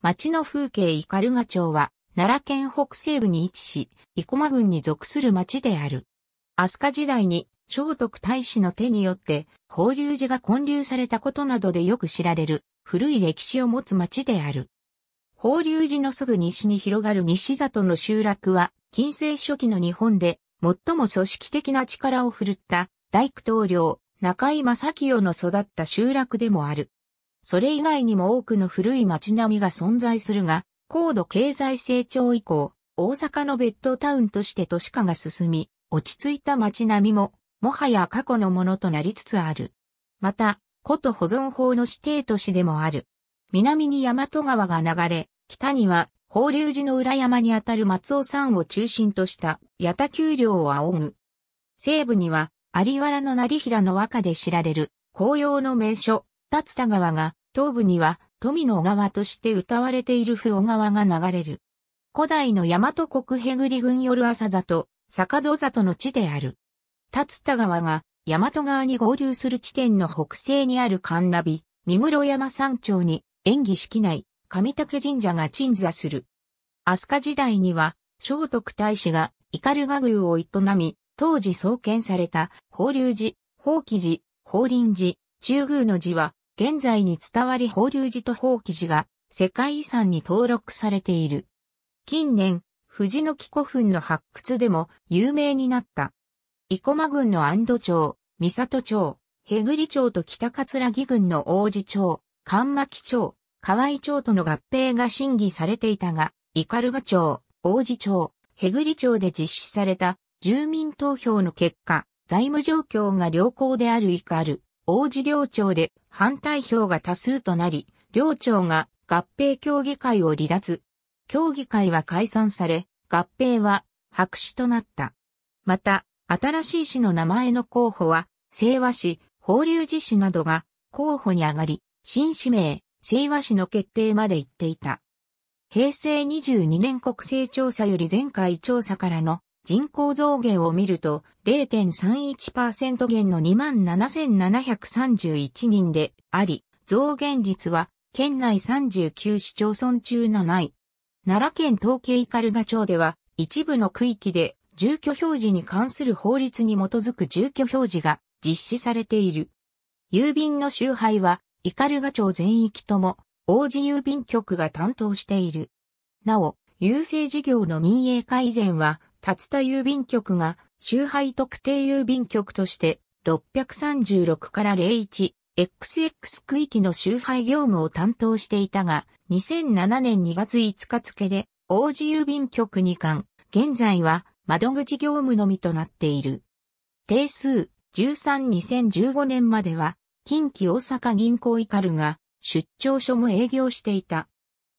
町の風景イカルガ町は、奈良県北西部に位置し、生駒郡に属する町である。飛鳥時代に、聖徳太子の手によって、法隆寺が建立されたことなどでよく知られる、古い歴史を持つ町である。法隆寺のすぐ西に広がる西里の集落は、近世初期の日本で、最も組織的な力を振るった、大工棟梁、中井正清の育った集落でもある。それ以外にも多くの古い町並みが存在するが、高度経済成長以降、大阪のベッドタウンとして都市化が進み、落ち着いた町並みも、もはや過去のものとなりつつある。また、古都保存法の指定都市でもある。南に大和川が流れ、北には、法隆寺の裏山にあたる松尾山を中心とした、八田丘陵を仰ぐ。西部には、有原の成平の和歌で知られる、紅葉の名所、立田川が、東部には富の川として歌われている不小川が流れる。古代の大和国へぐり郡よる里、坂戸里の地である。立田川が大和川に合流する地点の北西にある神奈ビ、三室山山頂に、演技式内、上竹神社が鎮座する。飛鳥時代には、聖徳太子が、斑鳩宮を営み、当時創建された、法隆寺、法規寺、法輪寺、中宮の寺は、現在に伝わり法隆寺と法規寺が世界遺産に登録されている。近年、藤の木古墳の発掘でも有名になった。生駒郡の安堵町、三里町、へぐり町と北葛城郡の王子町、関巻町、河合町との合併が審議されていたが、斑鳩町、王子町、へぐり町で実施された住民投票の結果、財務状況が良好であるイカル、王子領長で反対票が多数となり、領長が合併協議会を離脱。協議会は解散され、合併は白紙となった。また、新しい市の名前の候補は、清和市、法隆寺市などが候補に上がり、新市名、清和市の決定まで行っていた。平成22年国勢調査より前回調査からの人口増減を見ると0.31%減の27,731人であり、増減率は県内39市町村中のない。奈良県統計ルガ町では一部の区域で住居表示に関する法律に基づく住居表示が実施されている。郵便の集配は、ルガ町全域とも、王子郵便局が担当している。なお、郵政事業の民営化以前は、達田郵便局が、周配特定郵便局として、636から01、XX 区域の周配業務を担当していたが、2007年2月5日付で、王子郵便局に巻、現在は窓口業務のみとなっている。定数13-2015年までは、近畿大阪銀行イカルが出張所も営業していた。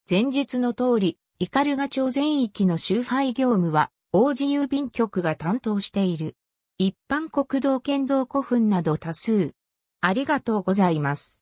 前述の通り、イカルが町全域の周配業務は王子郵便局が担当している。一般国道県道古墳など多数。ありがとうございます。